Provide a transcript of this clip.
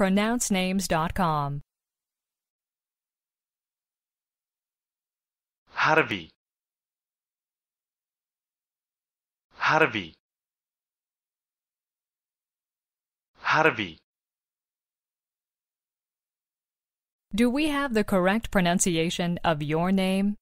pronouncenames.com. Harvey Harvey Harvey Do we have the correct pronunciation of your name?